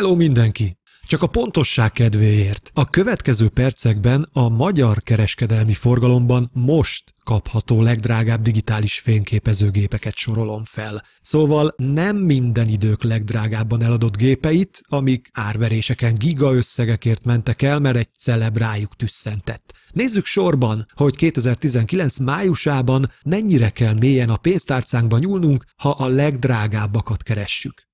Hello mindenki! Csak a pontosság kedvéért. A következő percekben a magyar kereskedelmi forgalomban most kapható legdrágább digitális fényképezőgépeket sorolom fel. Szóval nem minden idők legdrágábban eladott gépeit, amik árveréseken giga összegekért mentek el, mert egy celeb rájuk tüsszentett. Nézzük sorban, hogy 2019 májusában mennyire kell mélyen a pénztárcánkba nyúlnunk, ha a legdrágábbakat keressük.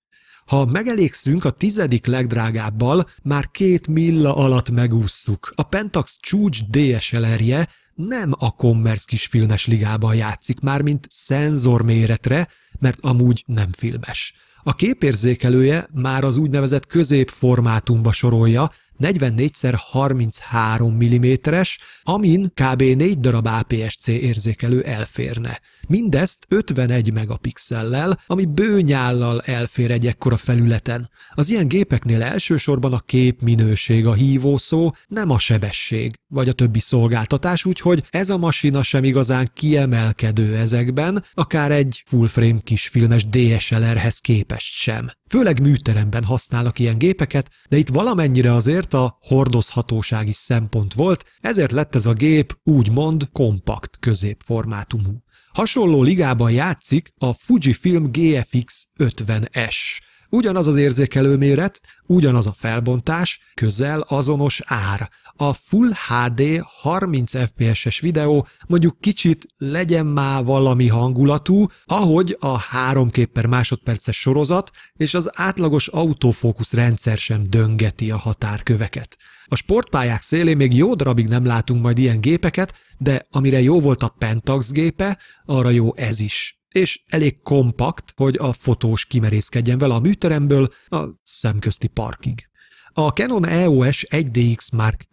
Ha megelégszünk a tizedik legdrágábbal, már két milla alatt megússzuk. A Pentax csúcs DSLR-je nem a Commerce kisfilmes ligában játszik, már mint szenzor méretre, mert amúgy nem filmes. A képérzékelője már az úgynevezett középformátumba sorolja, 44x33 mm-es, amin kb. 4 darab APS-C érzékelő elférne. Mindezt 51 megapixellel, ami bőnyállal elfér egy ekkora felületen. Az ilyen gépeknél elsősorban a képminőség a hívó szó, nem a sebesség, vagy a többi szolgáltatás, úgyhogy ez a masina sem igazán kiemelkedő ezekben, akár egy full-frame kisfilmes DSLR-hez képest sem. Főleg műteremben használnak ilyen gépeket, de itt valamennyire azért mert a hordozhatósági szempont volt, ezért lett ez a gép úgymond kompakt középformátumú. Hasonló ligában játszik a Fujifilm GFX 50S, Ugyanaz az érzékelő méret, ugyanaz a felbontás, közel azonos ár. A Full HD 30 fps-es videó mondjuk kicsit legyen már valami hangulatú, ahogy a 3 kép per másodperces sorozat és az átlagos autofókusz rendszer sem döngeti a határköveket. A sportpályák szélén még jó darabig nem látunk majd ilyen gépeket, de amire jó volt a Pentax gépe, arra jó ez is és elég kompakt, hogy a fotós kimerészkedjen vele a műteremből a szemközti parkig. A Canon EOS 1DX Mark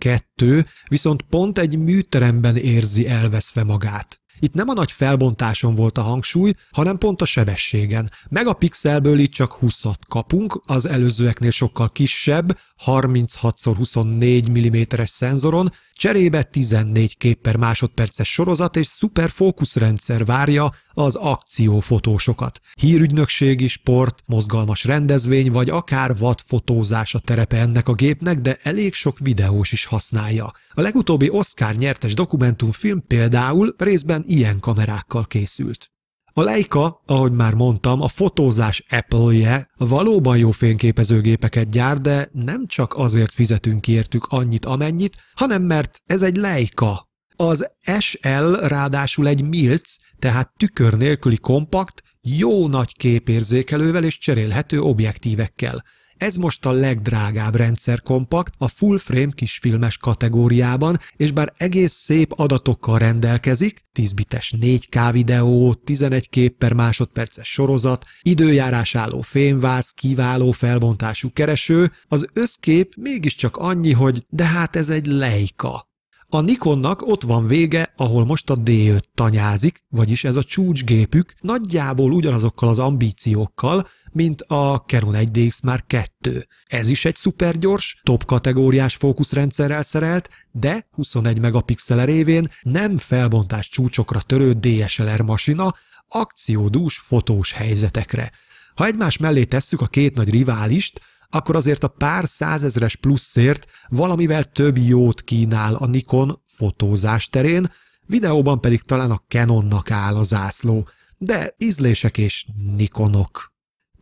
II viszont pont egy műteremben érzi elveszve magát. Itt nem a nagy felbontáson volt a hangsúly, hanem pont a sebességen. Meg a pixelből itt csak 20-at kapunk, az előzőeknél sokkal kisebb, 36x24 mm-es szenzoron, cserébe 14 kép per másodperces sorozat és szuper fókuszrendszer várja az akciófotósokat. Hírügynökségi sport, mozgalmas rendezvény vagy akár vadfotózás a terepe ennek a gépnek, de elég sok videós is használja. A legutóbbi Oscar nyertes dokumentumfilm például részben ilyen kamerákkal készült. A Leica, ahogy már mondtam, a fotózás Apple-je, valóban jó fényképezőgépeket gyár, de nem csak azért fizetünk ki értük annyit amennyit, hanem mert ez egy Leica. Az SL ráadásul egy milc, tehát tükör nélküli kompakt, jó nagy képérzékelővel és cserélhető objektívekkel. Ez most a legdrágább rendszer kompakt a full frame kisfilmes kategóriában, és bár egész szép adatokkal rendelkezik, 10 bites 4K videó, 11 kép per másodperces sorozat, időjárás álló fémváz, kiváló felbontású kereső, az összkép mégiscsak annyi, hogy de hát ez egy lejka. A Nikonnak ott van vége, ahol most a D5 tanyázik, vagyis ez a csúcsgépük nagyjából ugyanazokkal az ambíciókkal, mint a Canon 1DX már 2. Ez is egy szupergyors, top kategóriás fókuszrendszerrel szerelt, de 21 megapixel révén nem felbontás csúcsokra törő DSLR masina, akciódús fotós helyzetekre. Ha egymás mellé tesszük a két nagy riválist, akkor azért a pár százezres pluszért valamivel több jót kínál a Nikon fotózás terén, videóban pedig talán a Canonnak áll a zászló, de ízlések és Nikonok.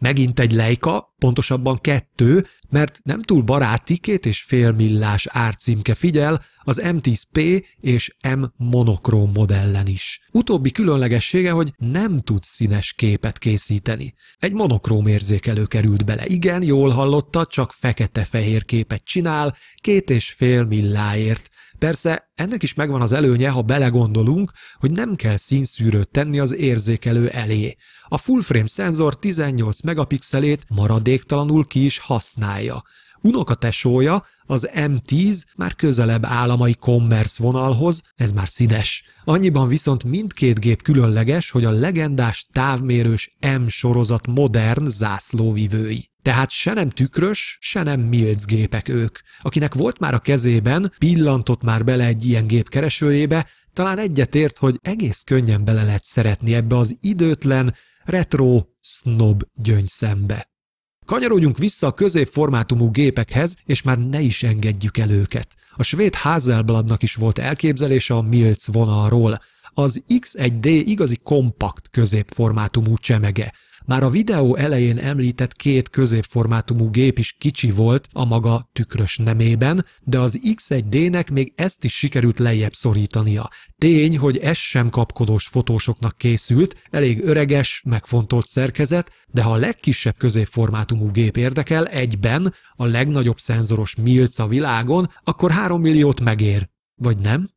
Megint egy lejka, pontosabban kettő, mert nem túl baráti két és fél millás árcímke figyel az M10P és M monokróm modellen is. Utóbbi különlegessége, hogy nem tud színes képet készíteni. Egy monokróm érzékelő került bele. Igen, jól hallotta, csak fekete-fehér képet csinál, két és fél milláért. Persze ennek is megvan az előnye, ha belegondolunk, hogy nem kell színszűrőt tenni az érzékelő elé. A full frame szenzor 18 megapixelét maradéktalanul ki is használja. Unokatesója, az M10 már közelebb államai commerce vonalhoz, ez már színes. Annyiban viszont mindkét gép különleges, hogy a legendás távmérős M sorozat modern zászlóvivői. Tehát se nem tükrös, se nem milc gépek ők. Akinek volt már a kezében, pillantott már bele egy ilyen gép keresőjébe, talán egyetért, hogy egész könnyen bele lehet szeretni ebbe az időtlen, retro snob gyöngyszembe. Kanyarodjunk vissza a középformátumú gépekhez, és már ne is engedjük el őket. A svéd Hazelbladnak is volt elképzelése a Milc vonalról, az X1D igazi kompakt középformátumú csemege. Már a videó elején említett két középformátumú gép is kicsi volt a maga tükrös nemében, de az X1D-nek még ezt is sikerült lejjebb szorítania. Tény, hogy ez sem kapkodós fotósoknak készült, elég öreges, megfontolt szerkezet, de ha a legkisebb középformátumú gép érdekel egyben, a legnagyobb szenzoros milca világon, akkor 3 milliót megér. Vagy nem?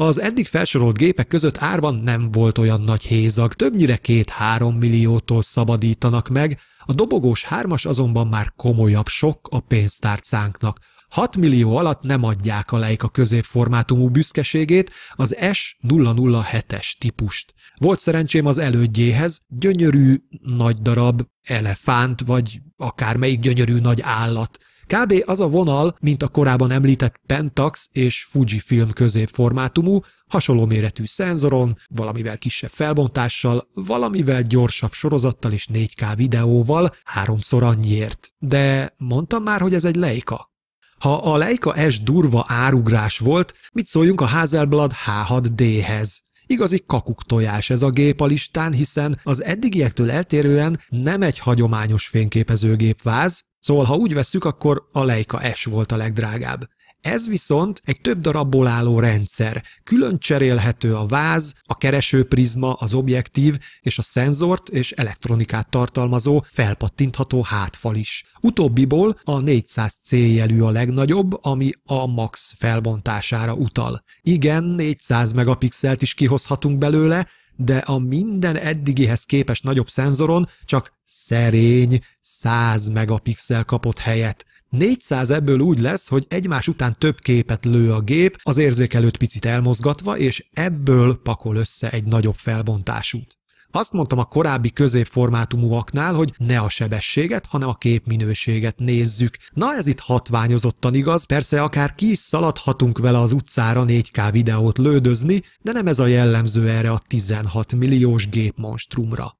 Az eddig felsorolt gépek között árban nem volt olyan nagy hézag, többnyire két-három milliótól szabadítanak meg, a dobogós hármas azonban már komolyabb sok a pénztárcánknak. 6 millió alatt nem adják alejk a középformátumú büszkeségét, az S007-es típust. Volt szerencsém az elődjéhez, gyönyörű, nagy darab, elefánt, vagy akármelyik gyönyörű nagy állat – Kb. az a vonal, mint a korábban említett Pentax és Fujifilm középformátumú, hasonló méretű szenzoron, valamivel kisebb felbontással, valamivel gyorsabb sorozattal és 4K videóval, háromszor annyiért. De mondtam már, hogy ez egy Leica. Ha a Leica S durva árugrás volt, mit szóljunk a Hazelblad H6D-hez? Igazi kakuktojás ez a gép a listán, hiszen az eddigiektől eltérően nem egy hagyományos fényképezőgép váz. Szóval, ha úgy vesszük, akkor a Leica S volt a legdrágább. Ez viszont egy több darabból álló rendszer. Külön cserélhető a váz, a prizma, az objektív és a szenzort és elektronikát tartalmazó felpattintható hátfal is. Utóbbiból a 400C jelű a legnagyobb, ami a max felbontására utal. Igen, 400 megapixelt is kihozhatunk belőle, de a minden eddigihez képes nagyobb szenzoron csak szerény 100 megapixel kapott helyet. 400 ebből úgy lesz, hogy egymás után több képet lő a gép, az érzékelőt picit elmozgatva, és ebből pakol össze egy nagyobb felbontásút. Azt mondtam a korábbi középformátumúaknál, hogy ne a sebességet, hanem a képminőséget nézzük. Na ez itt hatványozottan igaz, persze akár ki is szaladhatunk vele az utcára 4K videót lődözni, de nem ez a jellemző erre a 16 milliós gépmonstrumra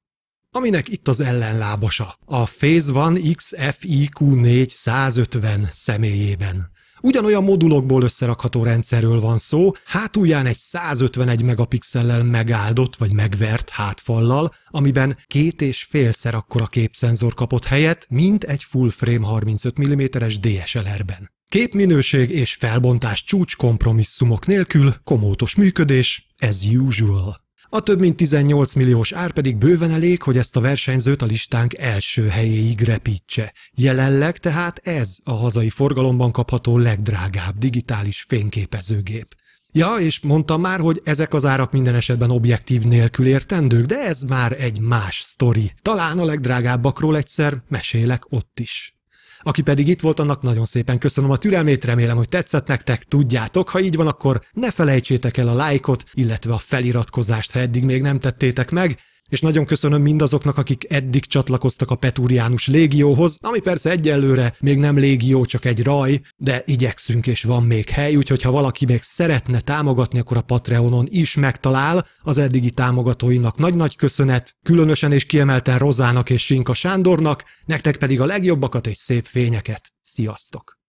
aminek itt az ellenlábasa, a Phase 1 XFIQ450 személyében. Ugyanolyan modulokból összerakható rendszerről van szó, hátulján egy 151 megapixellel megáldott vagy megvert hátfallal, amiben két és félszer akkora képszenzor kapott helyet, mint egy full frame 35 mm-es DSLR-ben. Képminőség és felbontás csúcs kompromisszumok nélkül komótos működés, as usual. A több mint 18 milliós ár pedig bőven elég, hogy ezt a versenyzőt a listánk első helyéig repítse. Jelenleg tehát ez a hazai forgalomban kapható legdrágább digitális fényképezőgép. Ja, és mondtam már, hogy ezek az árak minden esetben objektív nélkül értendők, de ez már egy más sztori. Talán a legdrágábbakról egyszer mesélek ott is. Aki pedig itt volt, annak nagyon szépen köszönöm a türelmét, remélem, hogy tetszett nektek, tudjátok, ha így van, akkor ne felejtsétek el a lájkot, illetve a feliratkozást, ha eddig még nem tettétek meg, és nagyon köszönöm mindazoknak, akik eddig csatlakoztak a Petúriánus Légióhoz, ami persze egyelőre még nem légió, csak egy raj, de igyekszünk és van még hely, úgyhogy ha valaki még szeretne támogatni, akkor a Patreonon is megtalál az eddigi támogatóinak nagy-nagy köszönet, különösen és kiemelten Rozának és Sinka Sándornak, nektek pedig a legjobbakat és szép fényeket. Sziasztok!